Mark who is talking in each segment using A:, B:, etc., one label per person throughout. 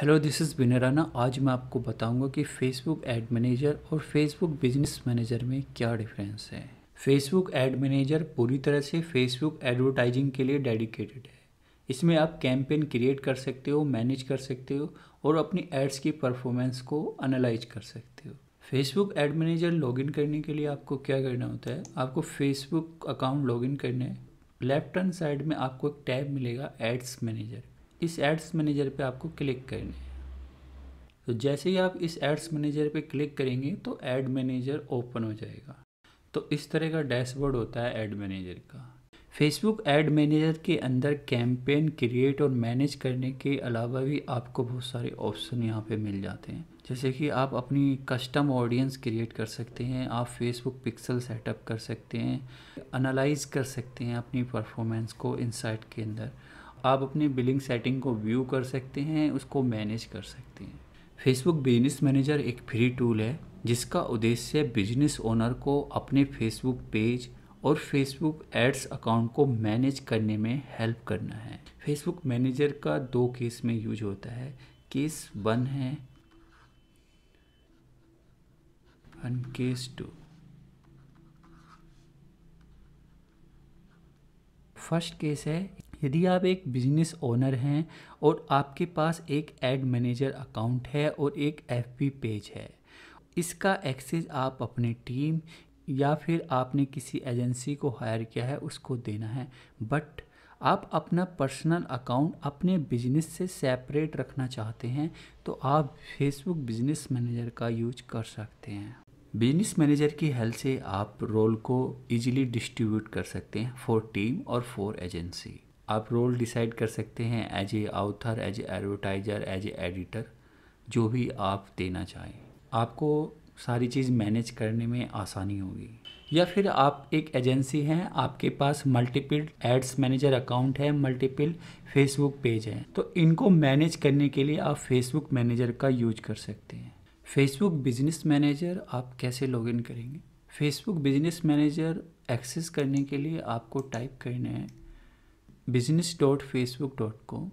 A: hello this is Binar Rana आज मैं आपको बताऊंगा कि फेसबुक एड मैनेजर और फेसबुक बिजनेस मैनेजर में क्या डिफरेंस है फेसबुक एड मैनेजर पूरी तरह से फेसबुक एडवर्टाइजिंग के लिए डेडिकेटेड है इसमें आप कैंपेन क्रिएट कर सकते हो मैनेज कर सकते हो और अपनी एड्स की परफॉर्मेंस को एनालाइज कर सकते हो फेसबुक एड मैनेजर लॉगिन करने के लिए आपको क्या करना होता है आपको फेसबुक अकाउंट लॉगिन करना है लेफ्ट हैंड साइड में आपको एक टैब मिलेगा एड्स मैनेजर इस एड्स मैनेजर पे आपको क्लिक करना है तो जैसे ही आप इस एड्स मैनेजर पे क्लिक करेंगे तो एड मैनेजर ओपन हो जाएगा तो इस तरह का डैशबोर्ड होता है एड मैनेजर का फेसबुक एड मैनेजर के अंदर कैंपेन क्रिएट और मैनेज करने के अलावा भी आपको बहुत सारे ऑप्शन यहाँ पे मिल जाते हैं जैसे कि आप अपनी कस्टम ऑडियंस क्रिएट कर सकते हैं आप फेसबुक पिक्सल सेटअप कर सकते हैं एनालाइज कर सकते हैं अपनी परफॉर्मेंस को इनसाइट के अंदर आप अपने बिलिंग सेटिंग को व्यू कर सकते हैं उसको मैनेज कर सकते हैं फेसबुक बिजनेस मैनेजर एक फ्री टूल है जिसका उद्देश्य बिजनेस ओनर को अपने फेसबुक पेज और फेसबुक एड्स अकाउंट को मैनेज करने में हेल्प करना है फेसबुक मैनेजर का दो केस में यूज होता है केस वन है केस टू फर्स्ट केस है यदि आप एक बिजनेस ओनर हैं और आपके पास एक एड मैनेजर अकाउंट है और एक एफ पेज है इसका एक्सेस आप अपने टीम या फिर आपने किसी एजेंसी को हायर किया है उसको देना है बट आप अपना पर्सनल अकाउंट अपने बिजनेस से सेपरेट रखना चाहते हैं तो आप फेसबुक बिजनेस मैनेजर का यूज कर सकते हैं बिजनेस मैनेजर की हेल्प से आप रोल को इजीली डिस्ट्रीब्यूट कर सकते हैं फॉर टीम और फॉर एजेंसी आप रोल डिसाइड कर सकते हैं as a author as a advertiser as a editor जो भी आप देना चाहें आपको सारी चीज़ मैनेज करने में आसानी होगी या फिर आप एक एजेंसी हैं आपके पास मल्टीपल एड्स मैनेजर अकाउंट है मल्टीपल फेसबुक पेज है तो इनको मैनेज करने के लिए आप फेसबुक मैनेजर का यूज कर सकते हैं फेसबुक बिजनेस मैनेजर आप कैसे लॉगिन करेंगे फेसबुक बिजनेस मैनेजर एक्सेस करने के लिए आपको टाइप करना है business dot Facebook dot com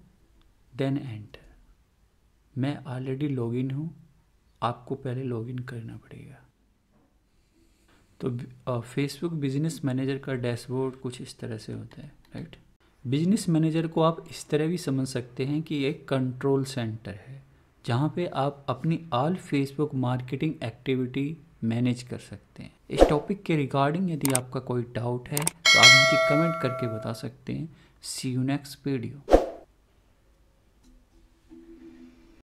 A: then and मैं ऑलरेडी लॉगिन हूँ आपको पहले लॉगिन करना पड़ेगा तो फेसबुक बिजनेस मैनेजर का डैशबोर्ड कुछ इस तरह से होता है राइट बिजनेस मैनेजर को आप इस तरह भी समझ सकते हैं कि एक कंट्रोल सेंटर है जहाँ पे आप अपनी all Facebook marketing activity manage कर सकते हैं इस टॉपिक के रिगार्डिंग यदि आपका कोई डाउट है तो आप मुझे कमेंट करके बता सकते हैं सी यू नेक्स्ट वीडियो